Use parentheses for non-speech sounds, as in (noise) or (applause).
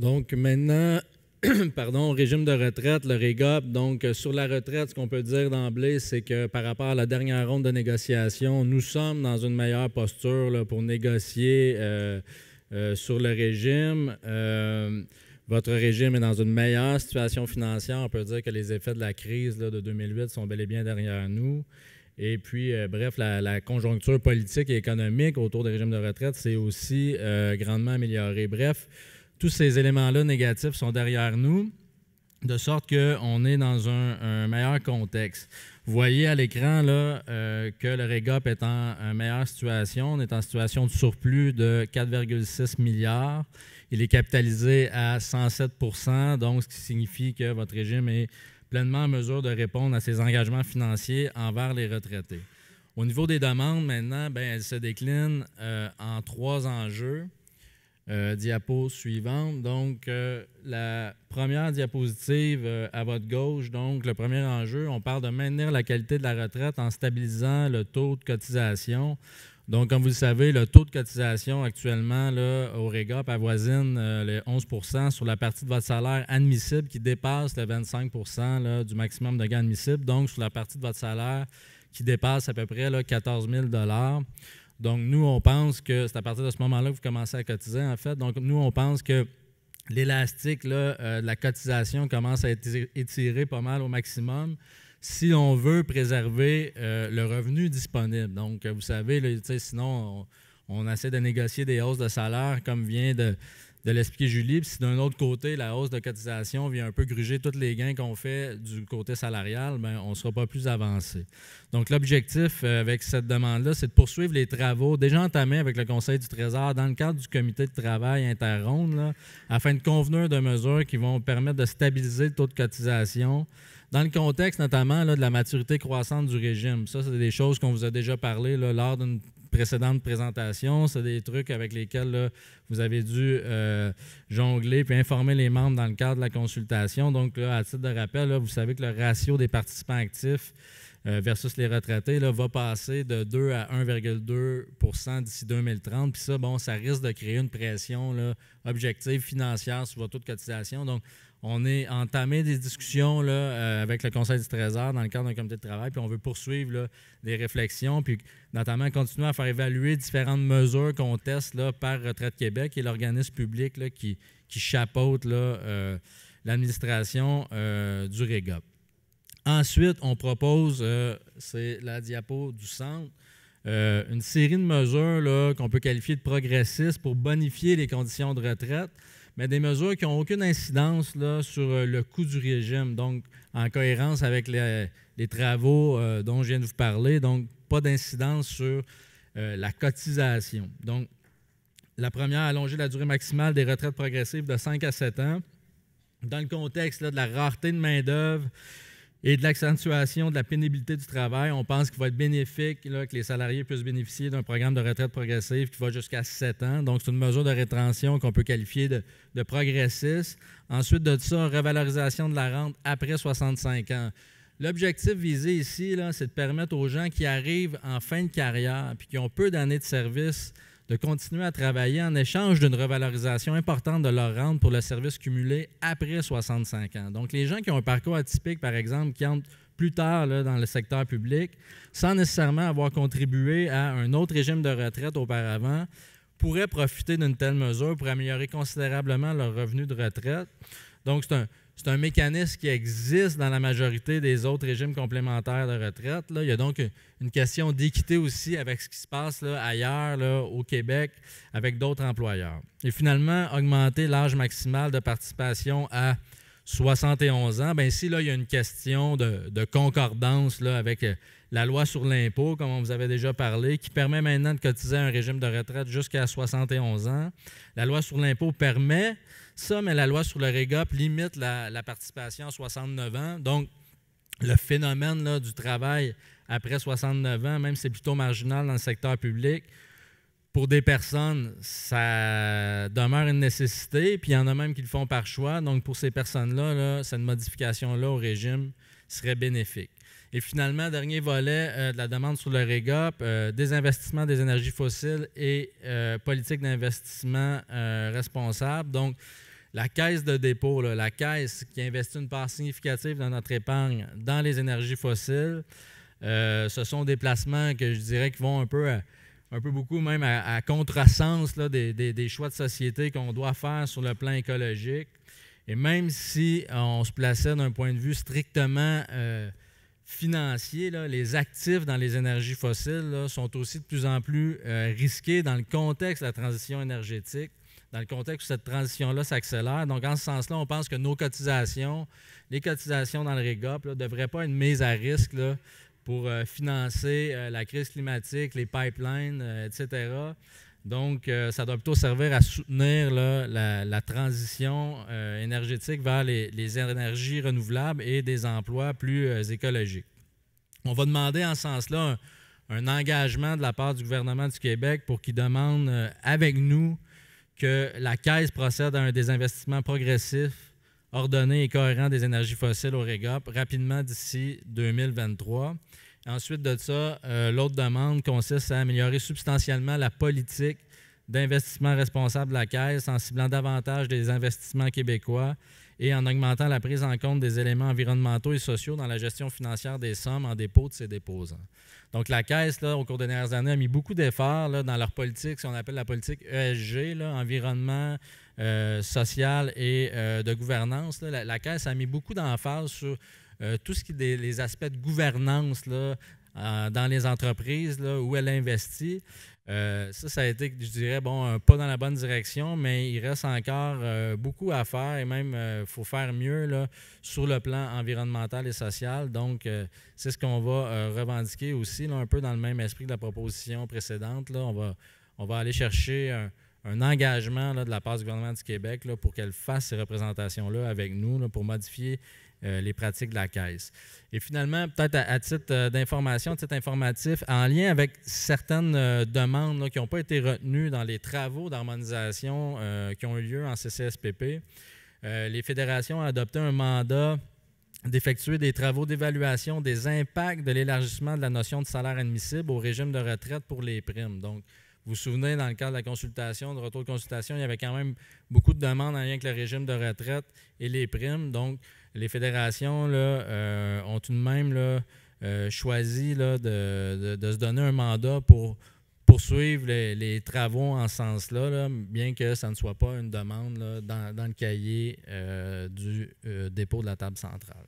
Donc maintenant, (clears throat) pardon, régime de retraite, le REGOP. Donc, euh, sur la retraite, ce qu'on peut dire d'emblée, c'est que par rapport à la dernière ronde de négociation, nous sommes dans une meilleure posture pour négocier euh, euh, sur le régime. votre régime est dans une meilleure situation financière. On peut dire que les effets de la crise de 2008 sont bel et bien derrière nous. Et puis, bref, la, conjoncture politique et économique autour des régimes de retraite s'est aussi grandement améliorée. Bref, tous ces éléments-là négatifs sont derrière nous, de sorte qu'on est dans un, meilleur contexte. Vous voyez à l'écran là, euh, que le REGOP est en, meilleure situation. On est en situation de surplus de 4,6 milliards. Il est capitalisé à 107 donc ce qui signifie que votre régime est pleinement en mesure de répondre à ses engagements financiers envers les retraités. Au niveau des demandes, maintenant, ben, elles se déclinent euh, en trois enjeux. Euh, diapo suivante. Donc, euh, la première diapositive euh, à votre gauche, donc le premier enjeu, on parle de maintenir la qualité de la retraite en stabilisant le taux de cotisation. Donc, comme vous le savez, le taux de cotisation actuellement là, au REGAP avoisine les 11 sur la partie de votre salaire admissible qui dépasse le 25 du maximum de gains admissibles, donc sur la partie de votre salaire qui dépasse à peu près là, 14 000 donc, nous, on pense que c'est à partir de ce moment-là que vous commencez à cotiser, en fait. Donc, nous, on pense que l'élastique euh, de la cotisation commence à être étiré pas mal au maximum si on veut préserver euh, le revenu disponible. Donc, vous savez, sinon, on essaie de négocier des hausses de salaire comme vient de de l'expliquer Julie. Puis si d'un autre côté, la hausse de cotisation vient un peu gruger tous les gains qu'on fait du côté salarial, bien, on ne sera pas plus avancé. Donc l'objectif euh, avec cette demande-là, c'est de poursuivre les travaux déjà entamés avec le Conseil du Trésor dans le cadre du comité de travail interronde, afin de convenir de mesures qui vont permettre de stabiliser le taux de cotisation dans le contexte notamment de la maturité croissante du régime. Ça, c'est des choses qu'on vous a déjà parlé lors d'une précédentes présentations. C'est des trucs avec lesquels vous avez dû euh, jongler puis informer les membres dans le cadre de la consultation. Donc, là, à titre de rappel, vous savez que le ratio des participants actifs euh, versus les retraités là, va passer de 2 à 1,2 d'ici 2030. Puis ça, bon, ça risque de créer une pression objective financière sur votre taux de cotisation. Donc, on est entamé des discussions là, euh, avec le Conseil du Trésor dans le cadre d'un comité de travail, puis on veut poursuivre là, des réflexions, puis notamment continuer à faire évaluer différentes mesures qu'on teste par Retraite Québec et l'organisme public qui, chapeaute euh, l'administration du REGOP. Ensuite, on propose, euh, c'est la diapo du centre, euh, une série de mesures qu'on peut qualifier de progressistes pour bonifier les conditions de retraite, mais des mesures qui n'ont aucune incidence là, sur euh, le coût du régime, donc en cohérence avec les, travaux dont je viens de vous parler, donc pas d'incidence sur la cotisation. Donc, la première, allonger la durée maximale des retraites progressives de 5 à 7 ans. Dans le contexte de la rareté de main-d'œuvre, et de l'accentuation de la pénibilité du travail. On pense qu'il va être bénéfique que les salariés puissent bénéficier d'un programme de retraite progressive qui va jusqu'à 7 ans. Donc, c'est une mesure de rétention qu'on peut qualifier de, progressiste. Ensuite de ça, revalorisation de la rente après 65 ans. L'objectif visé ici, c'est de permettre aux gens qui arrivent en fin de carrière puis qui ont peu d'années de service de continuer à travailler en échange d'une revalorisation importante de leur rente pour le service cumulé après 65 ans. Donc, les gens qui ont un parcours atypique, par exemple, qui entrent plus tard dans le secteur public, sans nécessairement avoir contribué à un autre régime de retraite auparavant, pourraient profiter d'une telle mesure pour améliorer considérablement leur revenu de retraite. Donc, c'est un, c'est un mécanisme qui existe dans la majorité des autres régimes complémentaires de retraite. Là. Il y a donc une question d'équité aussi avec ce qui se passe ailleurs, au Québec, avec d'autres employeurs. Et finalement, augmenter l'âge maximal de participation à 71 ans, bien si là, il y a une question de, concordance là, avec euh, la loi sur l'impôt, comme on vous avait déjà parlé, qui permet maintenant de cotiser un régime de retraite jusqu'à 71 ans. La loi sur l'impôt permet ça, mais la loi sur le REGAP limite la, participation à 69 ans. Donc, le phénomène du travail après 69 ans, même si c'est plutôt marginal dans le secteur public, pour des personnes, ça demeure une nécessité, puis il y en a même qui le font par choix. Donc, pour ces personnes-là, cette modification-là au régime serait bénéfique. Et finalement, dernier volet euh, de la demande sur le REGOP, des euh, désinvestissement des énergies fossiles et euh, politique d'investissement responsable. Donc, la caisse de dépôt, la caisse qui investit une part significative de notre épargne dans les énergies fossiles, ce sont des placements que je dirais qui vont un peu un peu beaucoup même à, contre contresens là, des, des, choix de société qu'on doit faire sur le plan écologique. Et même si on se plaçait d'un point de vue strictement euh, financier, là, les actifs dans les énergies fossiles sont aussi de plus en plus euh, risqués dans le contexte de la transition énergétique, dans le contexte où cette transition-là s'accélère. Donc, en ce sens-là, on pense que nos cotisations, les cotisations dans le REGOP, ne devraient pas être mises à risque là, pour euh, financer euh, la crise climatique, les pipelines, euh, etc. Donc, ça doit plutôt servir à soutenir la, transition énergétique vers les, énergies renouvelables et des emplois plus écologiques. On va demander en ce sens-là un, engagement de la part du gouvernement du Québec pour qu'il demande avec nous que la Caisse procède à un désinvestissement progressif ordonné et cohérent des énergies fossiles au Regap rapidement d'ici 2023. Ensuite de ça, euh, l'autre demande consiste à améliorer substantiellement la politique d'investissement responsable de la Caisse en ciblant davantage des investissements québécois et en augmentant la prise en compte des éléments environnementaux et sociaux dans la gestion financière des sommes en dépôt de ses déposants. Donc, la Caisse, au cours des dernières années, a mis beaucoup d'efforts dans leur politique, ce qu'on appelle la politique ESG, là, environnement, euh, social et euh, de gouvernance. La, Caisse a mis beaucoup d'emphase sur tous euh, tout ce qui est les aspects de gouvernance là, dans les entreprises où elle investit. Euh, ça, ça a été, je dirais, bon, pas dans la bonne direction, mais il reste encore euh, beaucoup à faire et même il euh, faut faire mieux sur le plan environnemental et social. Donc, c'est ce qu'on va revendiquer aussi, un peu dans le même esprit de la proposition précédente. Là. On, va, on va aller chercher un un engagement de la part du gouvernement du Québec pour qu'elle fasse ces représentations-là avec nous pour modifier euh, les pratiques de la Caisse. Et finalement, peut-être à, titre euh, d'information, titre informatif, en lien avec certaines euh, demandes qui n'ont pas été retenues dans les travaux d'harmonisation qui ont eu lieu en CCSPP, les fédérations ont adopté un mandat d'effectuer des travaux d'évaluation des impacts de l'élargissement de la notion de salaire admissible au régime de retraite pour les primes. Donc, vous vous souvenez, dans le cadre de la consultation, de retour de consultation, il y avait quand même beaucoup de demandes en lien avec le régime de retraite et les primes. Donc, les fédérations euh, ont tout de même euh, choisi de, se donner un mandat pour poursuivre les, travaux en ce sens-là, bien que ça ne soit pas une demande dans, le cahier euh, du dépôt de la table centrale.